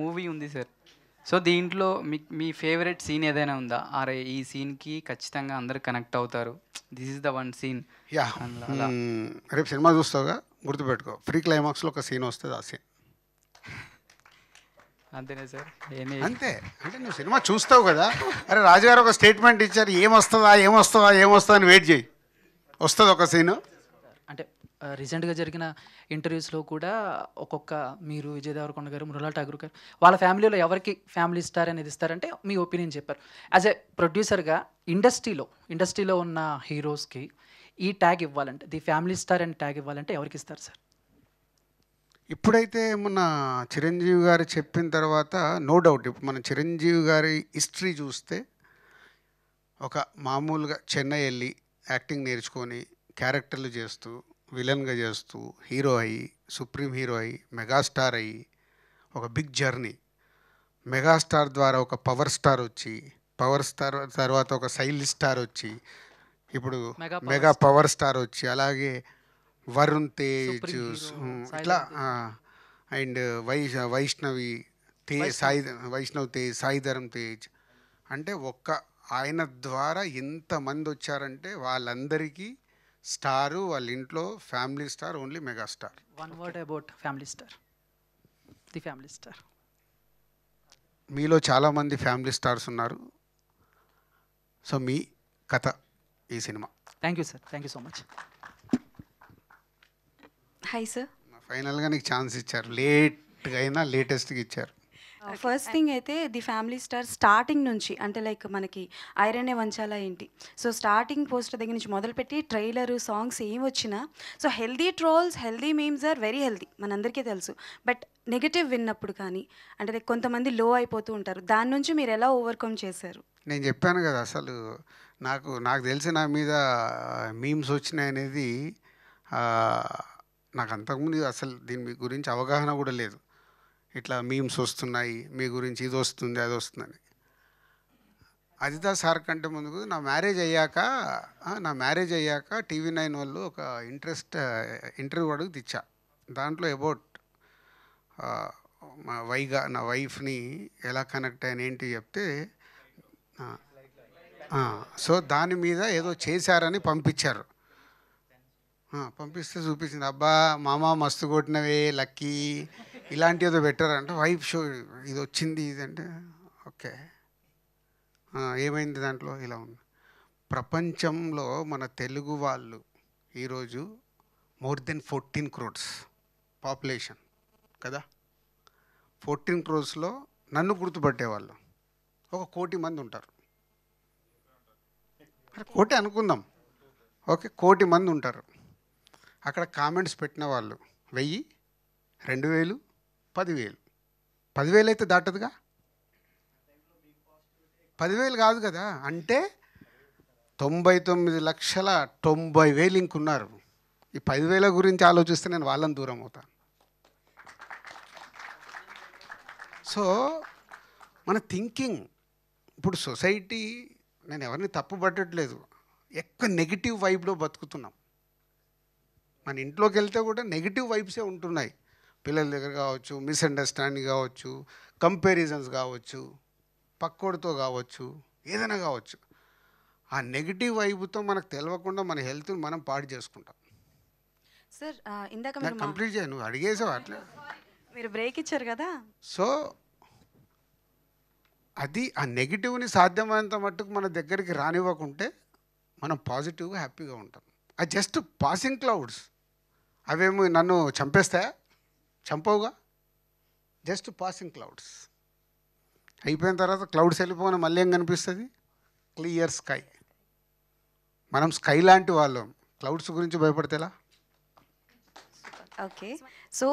movie ఉంది sir so దీంట్లో మీ మీ favourite scene ఏదైనా ఉందా అరే ఈ సీన్కి ఖచ్చితంగా అందరు కనెక్ట్ అవుతారు this is the one scene యా రేపు సినిమా చూస్తావుగా గుర్తుపెట్టుకో ఫ్రీ క్లైమాక్స్లో ఒక సీన్ వస్తుంది ఆ సీన్ అంతేనే సార్ అంతే అంటే నువ్వు సినిమా చూస్తావు కదా అరే రాజుగారు ఒక స్టేట్మెంట్ ఇచ్చారు ఏమొస్తుందా ఏమొస్తుందా ఏమొస్తుందా అని వెయిట్ చేయి వస్తుంది ఒక సీను రీసెంట్గా జరిగిన ఇంటర్వ్యూస్లో కూడా ఒక్కొక్క మీరు విజయ్ దేవరకొండ గారు మృణాల్ ఠాగూర్ గారు వాళ్ళ ఫ్యామిలీలో ఎవరికి ఫ్యామిలీ ఇస్తారనేది అనేది ఇస్తారంటే మీ ఒపీనియన్ చెప్పారు యాజ్ ఏ ప్రొడ్యూసర్గా ఇండస్ట్రీలో ఇండస్ట్రీలో ఉన్న హీరోస్కి ఈ ట్యాగ్ ఇవ్వాలంటే the family star and tag ఇవ్వాలంటే ఎవరికి ఇస్తారు సార్ ఇప్పుడైతే మొన్న చిరంజీవి గారు చెప్పిన తర్వాత నో డౌట్ ఇప్పుడు మన చిరంజీవి గారి హిస్టరీ చూస్తే ఒక మామూలుగా చెన్నై వెళ్ళి యాక్టింగ్ నేర్చుకొని క్యారెక్టర్లు చేస్తూ విలన్గా చేస్తూ హీరో అయ్యి సుప్రీం హీరో అయ్యి మెగాస్టార్ అయ్యి ఒక బిగ్ జర్నీ మెగాస్టార్ ద్వారా ఒక పవర్ స్టార్ వచ్చి పవర్ స్టార్ తర్వాత ఒక సైల్ స్టార్ వచ్చి ఇప్పుడు మెగా పవర్ స్టార్ వచ్చి అలాగే వరుణ్ తేజ్ ఇట్లా అండ్ వై వైష్ణవి తేజ్ సాయి వైష్ణవ్ తేజ్ సాయిధరం తేజ్ అంటే ఒక్క ఆయన ద్వారా ఎంతమంది వచ్చారంటే వాళ్ళందరికీ స్టారు వాళ్ళ ఇంట్లో family star only megastar one word about family star the family star మీలో చాలామంది ఫ్యామిలీ స్టార్స్ ఉన్నారు సో మీ కథ ఈ cinema thank you sir thank you so much hi sir ఫైనల్గా నీకు ఛాన్స్ ఇచ్చారు లేట్గా అయినా లేటెస్ట్గా ఇచ్చారు ఫస్ట్ థింగ్ uh, అయితే ది ఫ్యామిలీ స్టార్ స్టార్టింగ్ నుంచి అంటే లైక్ మనకి ఐరనే వంచాలా ఏంటి సో స్టార్టింగ్ పోస్టర్ దగ్గర నుంచి మొదలుపెట్టి ట్రైలర్ సాంగ్స్ ఏం వచ్చినా so healthy trolls healthy memes are very healthy మనందరికీ తెలుసు బట్ నెగిటివ్ విన్నప్పుడు కానీ అంటే లైక్ కొంతమంది లో అయిపోతూ ఉంటారు దాని నుంచి మీరు ఎలా ఓవర్కమ్ చేశారు నేను చెప్పాను కదా అసలు నాకు నాకు తెలిసి నా మీద మీమ్స్ వచ్చినాయి అనేది నాకు అంతకుముందు అసలు దీని గురించి అవగాహన కూడా లేదు ఇట్లా మీమ్స్ వస్తున్నాయి మీ గురించి ఇది వస్తుంది అది వస్తుందని అజితా సార్ కంటే ముందు నా మ్యారేజ్ అయ్యాక నా మ్యారేజ్ అయ్యాక టీవీ నైన్ వాళ్ళు ఒక ఇంట్రెస్ట్ ఇంటర్వ్యూ అడుగు తెచ్చా దాంట్లో అబౌట్ మా వైగా నా వైఫ్ని ఎలా కనెక్ట్ అయ్యాను ఏంటి చెప్తే సో దాని మీద ఏదో చేశారని పంపించారు పంపిస్తే చూపించింది అబ్బా మామ మస్తు కొట్టినవే లక్కీ ఇలాంటి ఏదో పెట్టారంట వైఫ్ షో ఇది వచ్చింది ఇది అంటే ఓకే ఏమైంది దాంట్లో ఇలా ఉంది ప్రపంచంలో మన తెలుగు వాళ్ళు ఈరోజు more than fourteen crores population కదా ఫోర్టీన్ క్రోడ్స్లో నన్ను గుర్తుపట్టేవాళ్ళు ఒక కోటి మంది ఉంటారు కోటి అనుకుందాం ఓకే కోటి మంది ఉంటారు అక్కడ కామెంట్స్ పెట్టిన వాళ్ళు వెయ్యి రెండు వేలు పదివేలు పదివేలు అయితే దాటదుగా పదివేలు కాదు కదా అంటే తొంభై తొమ్మిది లక్షల తొంభై వేలు ఇంకున్నారు ఈ పదివేల గురించి ఆలోచిస్తే నేను వాళ్ళని దూరం అవుతాను సో మన థింకింగ్ ఇప్పుడు సొసైటీ నేను ఎవరిని తప్పు పట్టట్లేదు ఎక్కువ నెగిటివ్ వైబ్లో బతుకుతున్నాం మన ఇంట్లోకి వెళ్తే కూడా నెగిటివ్ వైబ్సే ఉంటున్నాయి పిల్లల దగ్గర కావచ్చు మిస్అండర్స్టాండింగ్ కావచ్చు కంపారిజన్స్ కావచ్చు పక్కోడితో కావచ్చు ఏదైనా కావచ్చు ఆ నెగిటివ్ వైపుతో మనకు తెలియకుండా మన హెల్త్ని మనం పాడు చేసుకుంటాం సార్ ఇందాక కంప్లీట్ చేయను అడిగేసావు అట్లా మీరు బ్రేక్ ఇచ్చారు కదా సో అది ఆ నెగిటివ్ని సాధ్యమైనంత మట్టుకు మన దగ్గరికి రానివ్వకుంటే మనం పాజిటివ్గా హ్యాపీగా ఉంటాం ఆ జస్ట్ పాసింగ్ క్లౌడ్స్ అవేమో నన్ను చంపేస్తాయా చంపవుగా జస్ట్ పాసింగ్ క్లౌడ్స్ అయిపోయిన తర్వాత క్లౌడ్స్ వెళ్ళిపోయిన మళ్ళీ ఏం కనిపిస్తుంది క్లియర్ స్కై మనం స్కై లాంటి వాళ్ళం క్లౌడ్స్ గురించి భయపడతా ఓకే సో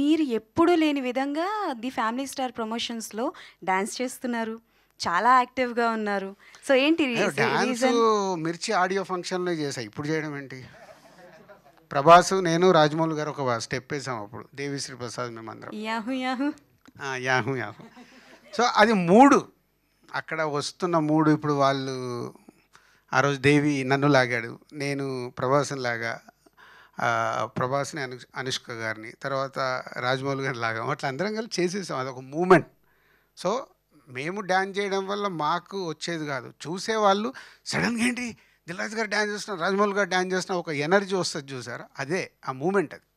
మీరు ఎప్పుడు లేని విధంగా ది ఫ్యామిలీ స్టార్ ప్రమోషన్స్లో డ్యాన్స్ చేస్తున్నారు చాలా యాక్టివ్గా ఉన్నారు సో ఏంటి డ్యాన్స్ మిర్చి ఆడియో ఫంక్షన్లో చేసా ఇప్పుడు చేయడం ఏంటి ప్రభాస్ నేను రాజమౌళి గారు ఒక స్టెప్ వేసాం అప్పుడు దేవిశ్రీ ప్రసాద్ మేమందరం యాహు యాహు యాహు యాహు సో అది మూడు అక్కడ వస్తున్న మూడు ఇప్పుడు వాళ్ళు ఆ రోజు దేవి నన్ను లాగాడు నేను ప్రభాసం లాగా ప్రభాస్ని అను అనుష్క గారిని తర్వాత రాజమౌళి గారిని లాగా అట్లా అందరం కలిసి చేసేసాం అదొక మూమెంట్ సో మేము డ్యాన్స్ చేయడం వల్ల మాకు వచ్చేది కాదు చూసేవాళ్ళు సడన్గా ఏంటి దిల్రాజు గారు డ్యాన్స్ చేసిన రాజమౌళి గారు డ్యాన్స్ చేసిన ఒక ఎనర్జీ వస్తుంది చూసారా అదే ఆ మూమెంట్ అది